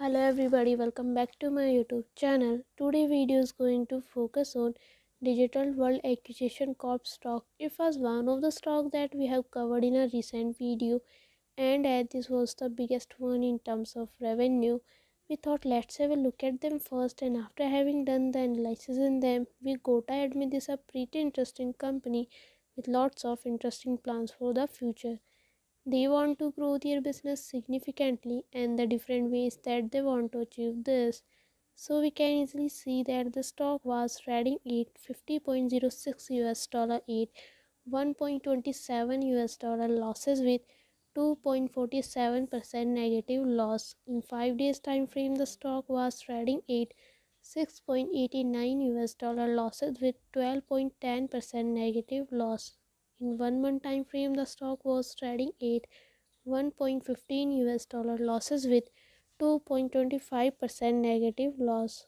hello everybody welcome back to my youtube channel today video is going to focus on digital world acquisition corp stock it was one of the stock that we have covered in a recent video and as uh, this was the biggest one in terms of revenue we thought let's have a look at them first and after having done the analysis in them we got to admit this is a pretty interesting company with lots of interesting plans for the future they want to grow their business significantly and the different ways that they want to achieve this. So we can easily see that the stock was trading at 50.06 US dollar at 1.27 US dollar losses with 2.47% negative loss. In 5 days time frame the stock was trading at 6.89 US dollar losses with 12.10% negative loss. In one month time frame, the stock was trading at 1.15 US dollar losses with 2.25% negative loss